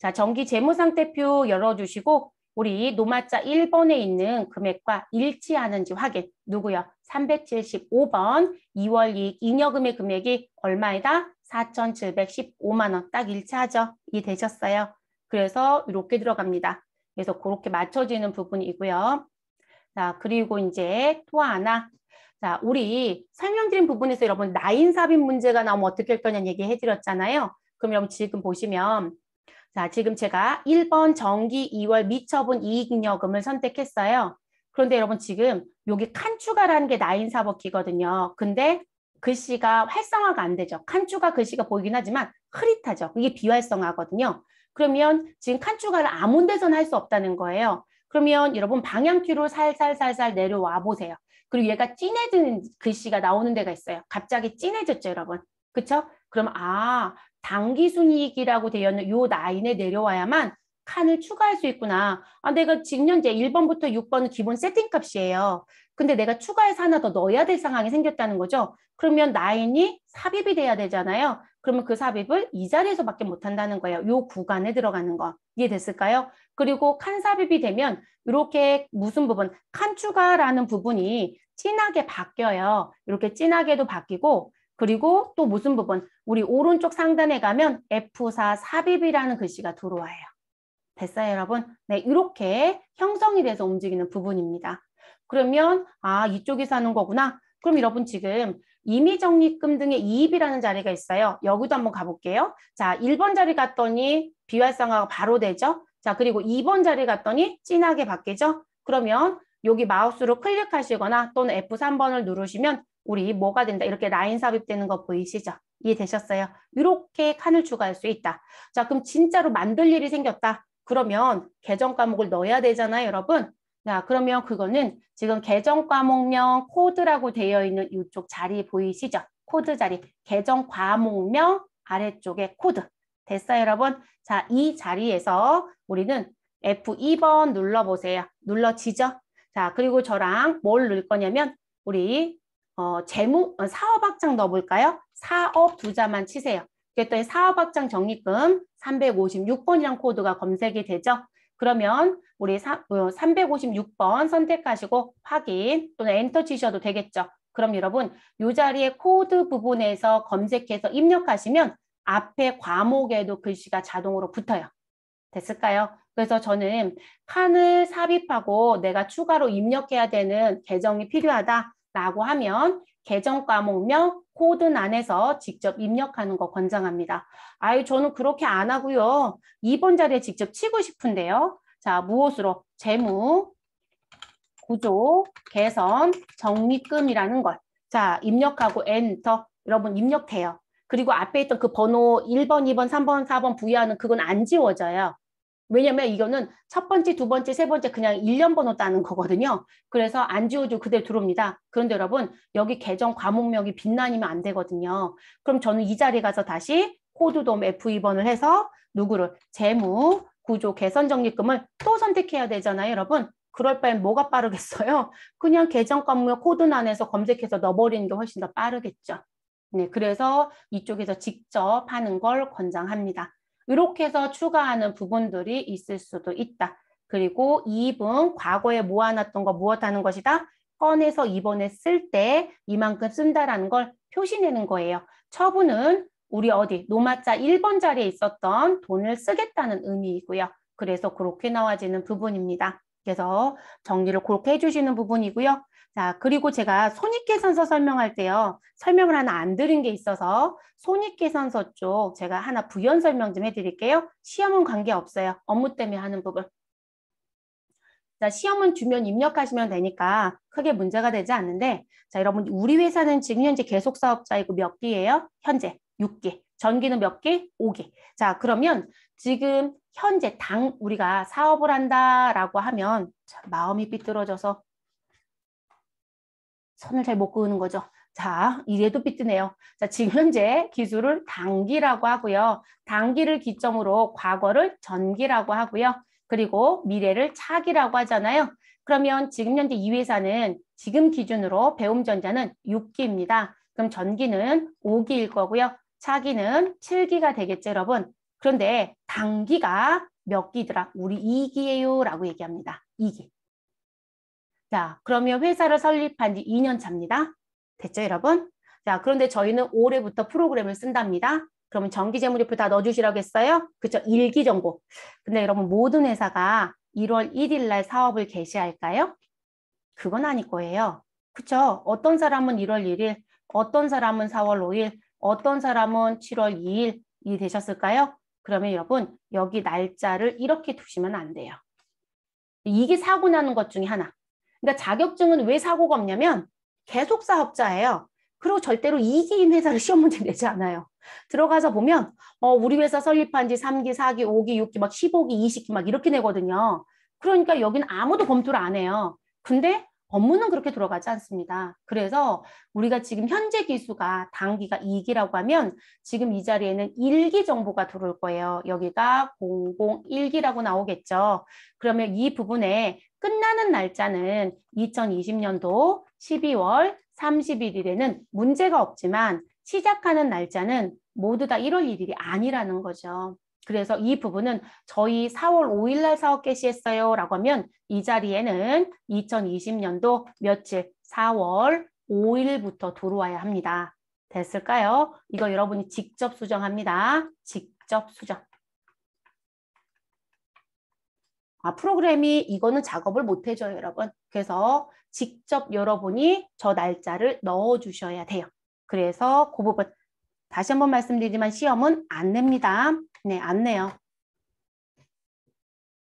자, 정기 재무 상태표 열어주시고 우리 노마자 1번에 있는 금액과 일치하는지 확인. 누구요? 375번 2월 이익 잉여금의 금액이 얼마이다? 4,715만 원. 딱 일치하죠? 이해되셨어요? 그래서 이렇게 들어갑니다. 그래서 그렇게 맞춰지는 부분이고요. 자, 그리고 이제 또 하나. 자, 우리 설명드린 부분에서 여러분 나인 삽입 문제가 나오면 어떻게 할 거냐는 얘기 해드렸잖아요. 그럼 여러분 지금 보시면 자, 지금 제가 1번 정기 2월 미처분 이익여금을 선택했어요. 그런데 여러분 지금 여기 칸추가라는 게 나인 사법기거든요. 근데 글씨가 활성화가 안 되죠. 칸추가 글씨가 보이긴 하지만 흐릿하죠. 이게 비활성화거든요. 그러면 지금 칸추가를 아무 데서나 할 수 없다는 거예요. 그러면 여러분 방향키로 살살살살 내려와 보세요. 그리고 얘가 진해지는 글씨가 나오는 데가 있어요. 갑자기 진해졌죠, 여러분. 그쵸? 그럼 아, 당기순이익이라고 되어 있는 요 라인에 내려와야만 칸을 추가할 수 있구나. 아, 내가 지금 현재 1번부터 6번은 기본 세팅 값이에요. 근데 내가 추가해서 하나 더 넣어야 될 상황이 생겼다는 거죠. 그러면 라인이 삽입이 돼야 되잖아요. 그러면 그 삽입을 이 자리에서밖에 못한다는 거예요. 이 구간에 들어가는 거. 이해됐을까요? 그리고 칸 삽입이 되면 이렇게 무슨 부분, 칸 추가라는 부분이 진하게 바뀌어요. 이렇게 진하게도 바뀌고 그리고 또 무슨 부분, 우리 오른쪽 상단에 가면 F4 삽입이라는 글씨가 들어와요. 됐어요, 여러분? 네, 이렇게 형성이 돼서 움직이는 부분입니다. 그러면 아, 이쪽에서 하는 거구나. 그럼 여러분 지금 임의적립금 등의 이입이라는 자리가 있어요. 여기도 한번 가볼게요. 자, 1번 자리 갔더니 비활성화가 바로 되죠. 자, 그리고 2번 자리 갔더니 진하게 바뀌죠. 그러면 여기 마우스로 클릭하시거나 또는 F3번을 누르시면 우리 뭐가 된다. 이렇게 라인 삽입되는 거 보이시죠? 이해되셨어요? 이렇게 칸을 추가할 수 있다. 자, 그럼 진짜로 만들 일이 생겼다. 그러면 계정 과목을 넣어야 되잖아요, 여러분. 자, 그러면 그거는 지금 계정 과목명 코드라고 되어 있는 이쪽 자리 보이시죠? 코드 자리, 계정 과목명 아래쪽에 코드. 됐어요, 여러분? 자, 이 자리에서 우리는 F2번 눌러보세요. 눌러지죠? 자, 그리고 저랑 뭘 넣을 거냐면 우리 어, 재무, 어, 사업학장 넣어볼까요? 사업 두자만 치세요. 그랬더니 사업학장 적립금 356번이란 코드가 검색이 되죠. 그러면 우리 356번 어, 선택하시고 확인 또는 엔터 치셔도 되겠죠. 그럼 여러분 이 자리에 코드 부분에서 검색해서 입력하시면 앞에 과목에도 글씨가 자동으로 붙어요. 됐을까요? 그래서 저는 칸을 삽입하고 내가 추가로 입력해야 되는 계정이 필요하다라고 하면 계정 과목명 코든 안에서 직접 입력하는 거 권장합니다. 아유 저는 그렇게 안 하고요. 2번 자리에 직접 치고 싶은데요. 자 무엇으로? 재무, 구조, 개선, 적립금이라는 것. 자 입력하고 엔터. 여러분 입력돼요. 그리고 앞에 있던 그 번호 1번, 2번, 3번, 4번 부여하는 그건 안 지워져요. 왜냐면 이거는 첫 번째, 두 번째, 세 번째 그냥 일련 번호 따는 거거든요. 그래서 안 지워줘 그대로 들어옵니다. 그런데 여러분 여기 계정 과목명이 빛나니면 안 되거든요. 그럼 저는 이 자리 가서 다시 코드돔 F2번을 해서 누구를 재무, 구조, 개선 적립금을 또 선택해야 되잖아요. 여러분 그럴 바엔 뭐가 빠르겠어요? 그냥 계정 과목명 코드란에서 검색해서 넣어버리는 게 훨씬 더 빠르겠죠. 네, 그래서 이쪽에서 직접 하는 걸 권장합니다. 이렇게 해서 추가하는 부분들이 있을 수도 있다. 그리고 2분 과거에 모아놨던 거 무엇하는 것이다? 꺼내서 이번에쓸 때 이만큼 쓴다라는 걸 표시내는 거예요. 처분은 우리 어디 노마자 1번 자리에 있었던 돈을 쓰겠다는 의미이고요. 그래서 그렇게 나와지는 부분입니다. 그래서 정리를 그렇게 해주시는 부분이고요. 자, 그리고 제가 손익계산서 설명할 때요. 설명을 하나 안 드린 게 있어서 손익계산서 쪽 제가 하나 부연 설명 좀 해드릴게요. 시험은 관계없어요. 업무 때문에 하는 부분. 자, 시험은 주면 입력하시면 되니까 크게 문제가 되지 않는데 자, 여러분 우리 회사는 지금 현재 계속 사업자이고 몇개예요 현재 6개 전기는 몇 개? 5개. 자, 그러면 지금 현재 당 우리가 사업을 한다라고 하면 자, 마음이 삐뚤어져서 선을 잘 못그는 거죠. 자, 이래도 삐뜨네요. 자, 지금 현재 기술을 단기라고 하고요. 단기를 기점으로 과거를 전기라고 하고요. 그리고 미래를 차기라고 하잖아요. 그러면 지금 현재 이 회사는 지금 기준으로 배움전자는 6기입니다. 그럼 전기는 5기일 거고요. 차기는 7기가 되겠죠, 여러분. 그런데 단기가 몇 기더라? 우리 2기예요 라고 얘기합니다. 2기. 자, 그러면 회사를 설립한 지 2년 차입니다. 됐죠, 여러분? 자, 그런데 저희는 올해부터 프로그램을 쓴답니다. 그러면 정기 재무제표다 넣어주시라고 했어요? 그쵸, 일기 정보. 근데 여러분 모든 회사가 1월 1일 날 사업을 개시할까요? 그건 아닐 거예요. 그쵸? 어떤 사람은 1월 1일, 어떤 사람은 4월 5일, 어떤 사람은 7월 2일 이 되셨을까요? 그러면 여러분 여기 날짜를 이렇게 두시면 안 돼요. 이게 사고 나는 것 중에 하나. 그러니까 자격증은 왜 사고가 없냐면 계속 사업자예요. 그리고 절대로 이기인 회사를 시험 문제 내지 않아요. 들어가서 보면 어 우리 회사 설립한 지 3기, 4기, 5기, 6기 막 15기, 20기 막 이렇게 내거든요. 그러니까 여기는 아무도 검토를 안 해요. 근데 업무는 그렇게 돌아가지 않습니다. 그래서 우리가 지금 현재 기수가 단기가 2기라고 하면 지금 이 자리에는 1기 정보가 들어올 거예요. 여기가 001기라고 나오겠죠. 그러면 이 부분에 끝나는 날짜는 2020년도 12월 31일에는 문제가 없지만 시작하는 날짜는 모두 다 1월 1일이 아니라는 거죠. 그래서 이 부분은 저희 4월 5일 날 사업 개시했어요 라고 하면 이 자리에는 2020년도 며칠 4월 5일부터 들어와야 합니다. 됐을까요? 이거 여러분이 직접 수정합니다. 직접 수정. 아, 프로그램이 이거는 작업을 못 해줘요, 여러분. 그래서 직접 여러분이 저 날짜를 넣어주셔야 돼요. 그래서 그 부분 다시 한번 말씀드리지만 시험은 안 냅니다. 네, 안 내요.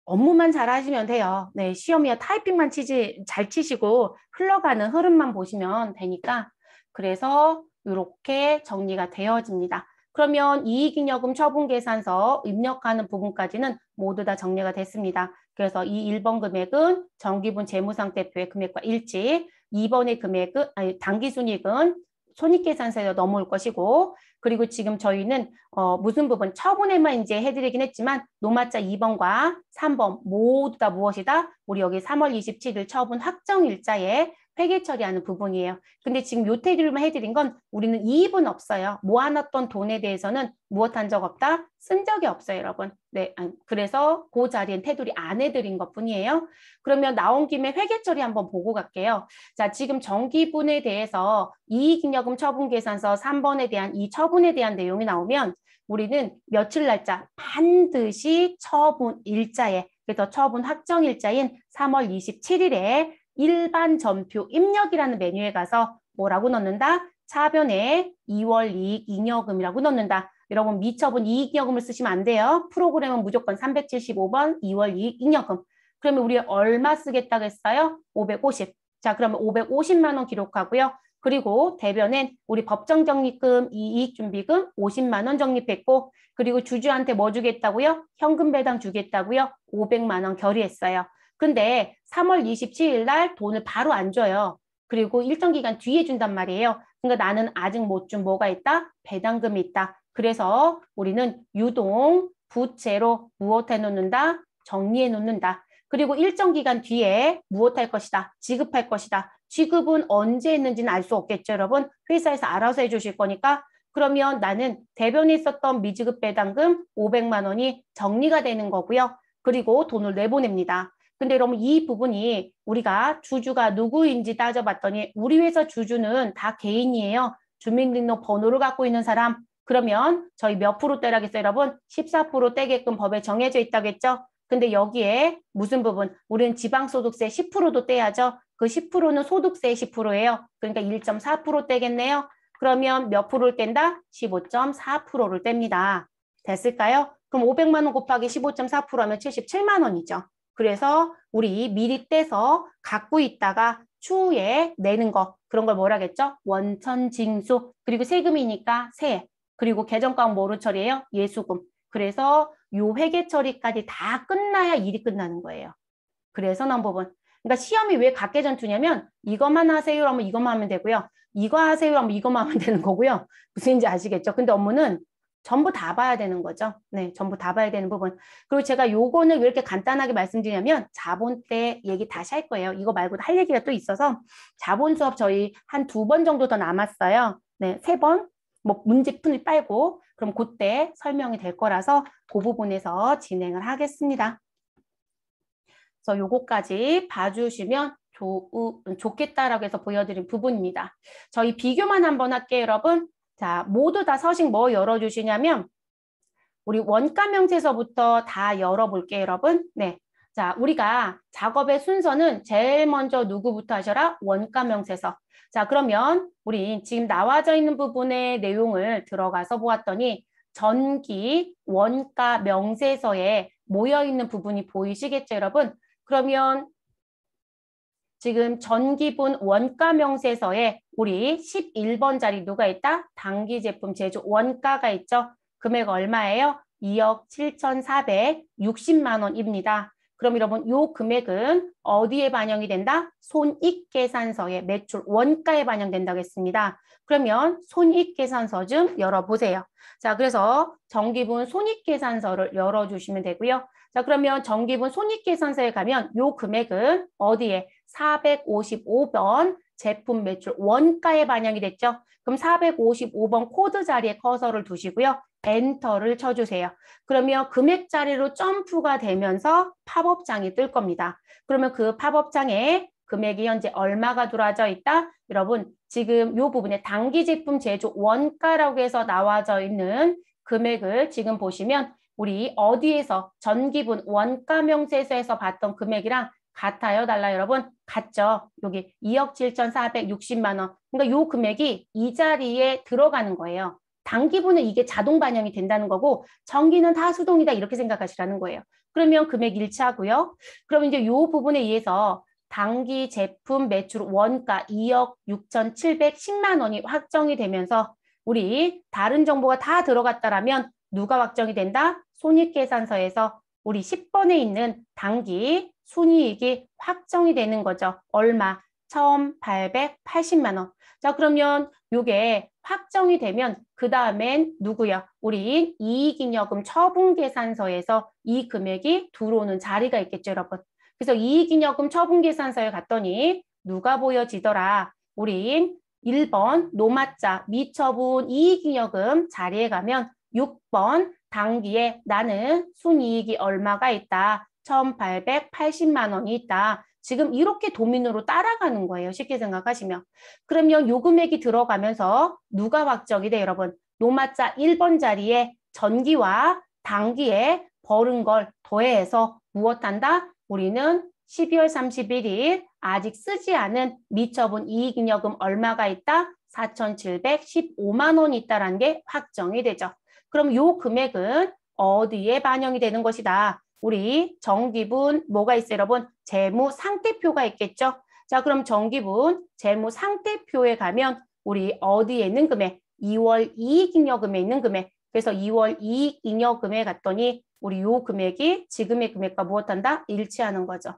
업무만 잘 하시면 돼요. 네, 시험이야 타이핑만 치지 잘 치시고 흘러가는 흐름만 보시면 되니까 그래서 이렇게 정리가 되어집니다. 그러면 이익잉여금 처분계산서 입력하는 부분까지는 모두 다 정리가 됐습니다. 그래서 이 1번 금액은 정기분 재무상태표의 금액과 일치, 2번의 금액은 아니, 단기순이익은 손익계산서에 넘어올 것이고 그리고 지금 저희는 어, 무슨 부분 처분에만 이제 해드리긴 했지만 노마자 2번과 3번 모두 다 무엇이다? 우리 여기 3월 27일 처분 확정 일자에 회계 처리하는 부분이에요. 근데 지금 요태류만 해드린 건 우리는 이입은 없어요. 모아놨던 돈에 대해서는 무엇한 적 없다? 쓴 적이 없어요, 여러분. 네, 아, 그래서 그 자리엔 테두리 안 해드린 것 뿐이에요. 그러면 나온 김에 회계 처리 한번 보고 갈게요. 자, 지금 정기분에 대해서 이익잉여금 처분계산서 3번에 대한 이 처분에 대한 내용이 나오면 우리는 며칠 날짜 반드시 처분 일자에 그래서 처분 확정 일자인 3월 27일에 일반 전표 입력이라는 메뉴에 가서 뭐라고 넣는다? 차변에 2월 이익 잉여금이라고 넣는다. 여러분 미처분 이익여금을 쓰시면 안 돼요. 프로그램은 무조건 375번 2월 이익 잉여금. 그러면 우리 얼마 쓰겠다고 했어요? 550. 자 그러면 550만 원 기록하고요. 그리고 대변엔 우리 법정 적립금 이익 준비금 50만 원 적립했고 그리고 주주한테 뭐 주겠다고요? 현금 배당 주겠다고요? 500만 원 결의했어요. 근데 3월 27일 날 돈을 바로 안 줘요. 그리고 일정 기간 뒤에 준단 말이에요. 그러니까 나는 아직 못 준 뭐가 있다? 배당금이 있다. 그래서 우리는 유동 부채로 무엇해 놓는다? 정리해 놓는다. 그리고 일정 기간 뒤에 무엇할 것이다? 지급할 것이다. 지급은 언제 했는지는 알 수 없겠죠, 여러분. 회사에서 알아서 해주실 거니까. 그러면 나는 대변에 있었던 미지급 배당금 500만 원이 정리가 되는 거고요. 그리고 돈을 내보냅니다. 근데 여러분 이 부분이 우리가 주주가 누구인지 따져봤더니 우리 회사 주주는 다 개인이에요. 주민등록 번호를 갖고 있는 사람 그러면 저희 몇 프로 떼라겠어요 여러분? 14% 떼게끔 법에 정해져 있다겠죠? 근데 여기에 무슨 부분? 우리는 지방소득세 10%도 떼야죠. 그 10%는 소득세 10%예요. 그러니까 1.4% 떼겠네요. 그러면 몇 프로를 뗀다? 15.4%를 뗍니다. 됐을까요? 그럼 500만 원 곱하기 15.4% 하면 77만 원이죠. 그래서 우리 미리 떼서 갖고 있다가 추후에 내는 거 그런 걸 뭐라 겠죠 원천징수 그리고 세금이니까 세 그리고 계정과목 뭐로 처리해요? 예수금 그래서 요 회계 처리까지 다 끝나야 일이 끝나는 거예요 그래서 넘버원 그러니까 시험이 왜 각계전투냐면 이것만 하세요 하면 이것만 하면 되고요 이거 하세요 하면 이것만 하면 되는 거고요 무슨인지 아시겠죠? 근데 업무는 전부 다 봐야 되는 거죠. 네, 전부 다 봐야 되는 부분. 그리고 제가 요거는 왜 이렇게 간단하게 말씀드리냐면 자본 때 얘기 다시 할 거예요. 이거 말고도 할 얘기가 또 있어서 자본 수업 저희 한 두 번 정도 더 남았어요. 네, 세 번. 뭐 문제 푼을 빨고 그럼 그때 설명이 될 거라서 그 부분에서 진행을 하겠습니다. 그래서 요거까지 봐주시면 좋, 음, 좋겠다라고 해서 보여드린 부분입니다. 저희 비교만 한번 할게요, 여러분. 자, 모두 다 서식 뭐 열어주시냐면 우리 원가 명세서부터다 열어볼게요, 여러분. 네. 자, 우리가 작업의 순서는 제일 먼저 누구부터 하셔라? 원가 명세서 자, 그러면 우리 지금 나와져 있는 부분의 내용을 들어가서 보았더니 전기 원가 명세서에 모여 있는 부분이 보이시겠죠, 여러분? 그러면 지금 전기분 원가 명세서에 우리 11번 자리 누가 있다? 단기 제품 제조 원가가 있죠. 금액 얼마예요? 2억 7,460만 원입니다. 그럼 여러분 이 금액은 어디에 반영이 된다? 손익계산서의 매출 원가에 반영된다고 했습니다. 그러면 손익계산서 좀 열어보세요. 자 그래서 정기분 손익계산서를 열어주시면 되고요. 자 그러면 정기분 손익계산서에 가면 이 금액은 어디에? 455번 제품 매출 원가에 반영이 됐죠. 그럼 455번 코드 자리에 커서를 두시고요. 엔터를 쳐주세요. 그러면 금액 자리로 점프가 되면서 팝업창이 뜰 겁니다. 그러면 그 팝업창에 금액이 현재 얼마가 들어져 와 있다? 여러분 지금 이 부분에 단기 제품 제조 원가라고 해서 나와져 있는 금액을 지금 보시면 우리 어디에서 전기분 원가 명세서에서 봤던 금액이랑 같아요, 달라 여러분? 같죠. 여기 2억 7,460만 원. 그러니까 요 금액이 이 자리에 들어가는 거예요. 단기분은 이게 자동 반영이 된다는 거고 정기는 다 수동이다 이렇게 생각하시라는 거예요. 그러면 금액 일치하고요. 그럼 이제 요 부분에 의해서 단기 제품 매출 원가 2억 6,710만 원이 확정이 되면서 우리 다른 정보가 다 들어갔다라면 누가 확정이 된다? 손익계산서에서 우리 10번에 있는 단기 순이익이 확정이 되는 거죠. 얼마? 처 1,880만 원. 자, 그러면 요게 확정이 되면 그 다음엔 누구요? 우리 이익잉여금 처분계산서에서 이 금액이 들어오는 자리가 있겠죠, 여러분. 그래서 이익잉여금 처분계산서에 갔더니 누가 보여지더라? 우리 1번 노마자 미처분 이익잉여금 자리에 가면 6번 당기에 나는 순이익이 얼마가 있다. 1,880만 원이 있다. 지금 이렇게 도민으로 따라가는 거예요. 쉽게 생각하시면. 그러면 요금액이 들어가면서 누가 확정이 돼 여러분? 노마자 1번 자리에 전기와 당기에 벌은 걸 더해서 무엇한다? 우리는 12월 31일 아직 쓰지 않은 미처분 이익잉여금 얼마가 있다? 4,715만 원이 있다는 게 확정이 되죠. 그럼 요 금액은 어디에 반영이 되는 것이다? 우리 정기분 뭐가 있어요 여러분? 재무 상태표가 있겠죠? 자 그럼 정기분 재무 상태표에 가면 우리 어디에 있는 금액? 2월 이익잉여금에 있는 금액 그래서 2월 이익잉여금에 갔더니 우리 요 금액이 지금의 금액과 무엇한다? 일치하는 거죠.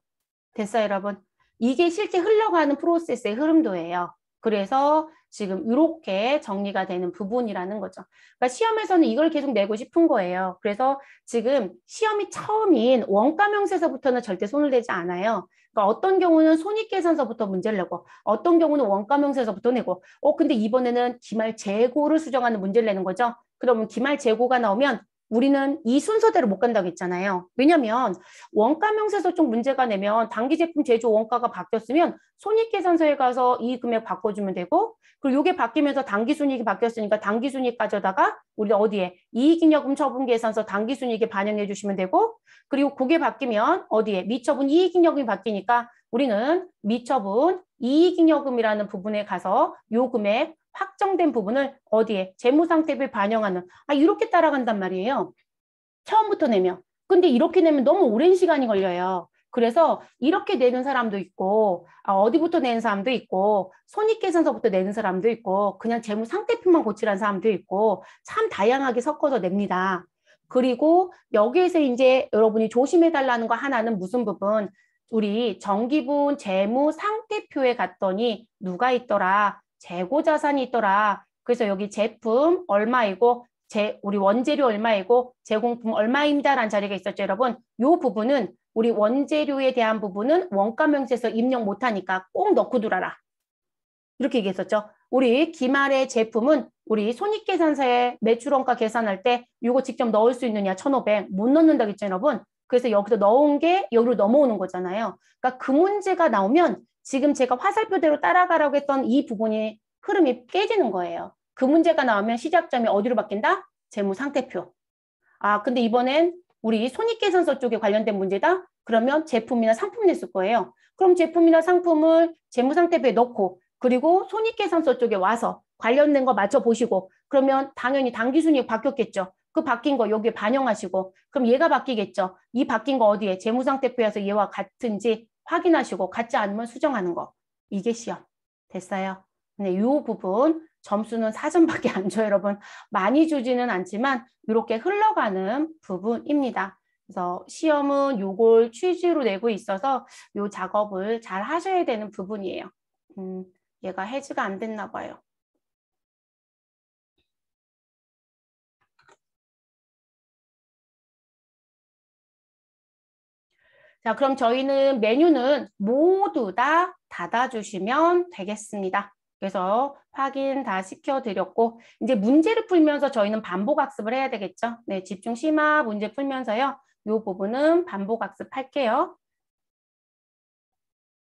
됐어요 여러분? 이게 실제 흘러가는 프로세스의 흐름도예요. 그래서 지금 이렇게 정리가 되는 부분이라는 거죠. 그러니까 시험에서는 이걸 계속 내고 싶은 거예요. 그래서 지금 시험이 처음인 원가 명세서부터는 절대 손을 대지 않아요. 그러니까 어떤 경우는 손익계산서부터 문제를 내고 어떤 경우는 원가 명세서부터 내고 어 근데 이번에는 기말 재고를 수정하는 문제를 내는 거죠. 그러면 기말 재고가 나오면 우리는 이 순서대로 못 간다고 했잖아요. 왜냐하면 원가 명세서 쪽 문제가 내면 단기 제품 제조 원가가 바뀌었으면 손익계산서에 가서 이 금액 바꿔주면 되고 그리고 이게 바뀌면서 단기 순이익이 바뀌었으니까 단기 순이익 가져다가 우리 어디에 이익잉여금 처분 계산서 단기 순이익에 반영해 주시면 되고 그리고 그게 바뀌면 어디에 미처분 이익잉여금이 바뀌니까 우리는 미처분 이익잉여금이라는 부분에 가서 요 금액 확정된 부분을 어디에 재무상태비에 반영하는 아 이렇게 따라간단 말이에요. 처음부터 내면 근데 이렇게 내면 너무 오랜 시간이 걸려요. 그래서 이렇게 내는 사람도 있고 아, 어디부터 내는 사람도 있고 손익계산서부터 내는 사람도 있고 그냥 재무 상태표만 고치라는 사람도 있고 참 다양하게 섞어서 냅니다. 그리고 여기에서 이제 여러분이 조심해 달라는 거 하나는 무슨 부분 우리 정기분 재무 상태표에 갔더니 누가 있더라 재고 자산이 있더라. 그래서 여기 제품 얼마이고 제 우리 원재료 얼마이고 제공품 얼마입니다라는 자리가 있었죠, 여러분. 요 부분은 우리 원재료에 대한 부분은 원가 명세서 입력 못 하니까 꼭 넣고 들어라 이렇게 얘기했었죠. 우리 기말의 제품은 우리 손익계산서에 매출원가 계산할 때 이거 직접 넣을 수 있느냐 1,500. 못 넣는다 그랬죠 여러분 그래서 여기서 넣은 게 여기로 넘어오는 거잖아요. 그러니까 그 문제가 나오면 지금 제가 화살표대로 따라가라고 했던 이 부분이 흐름이 깨지는 거예요. 그 문제가 나오면 시작점이 어디로 바뀐다? 재무 상태표. 아, 근데 이번엔 우리 손익계산서 쪽에 관련된 문제다? 그러면 제품이나 상품 냈을 거예요. 그럼 제품이나 상품을 재무상태표에 넣고 그리고 손익계산서 쪽에 와서 관련된 거 맞춰보시고 그러면 당연히 당기순이익 바뀌었겠죠. 그 바뀐 거 여기에 반영하시고 그럼 얘가 바뀌겠죠. 이 바뀐 거 어디에 재무상태표에서 얘와 같은지 확인하시고 같지 않으면 수정하는 거. 이게 시험. 됐어요. 근데 네, 이 부분 점수는 사전밖에 안 줘요, 여러분. 많이 주지는 않지만 이렇게 흘러가는 부분입니다. 그래서 시험은 요걸 취지로 내고 있어서 요 작업을 잘 하셔야 되는 부분이에요. 음, 얘가 해지가 안 됐나 봐요. 자, 그럼 저희는 메뉴는 모두 다 닫아주시면 되겠습니다. 그래서 확인 다 시켜드렸고 이제 문제를 풀면서 저희는 반복학습을 해야 되겠죠. 네, 집중 심화 문제 풀면서요. 이 부분은 반복학습 할게요.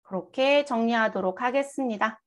그렇게 정리하도록 하겠습니다.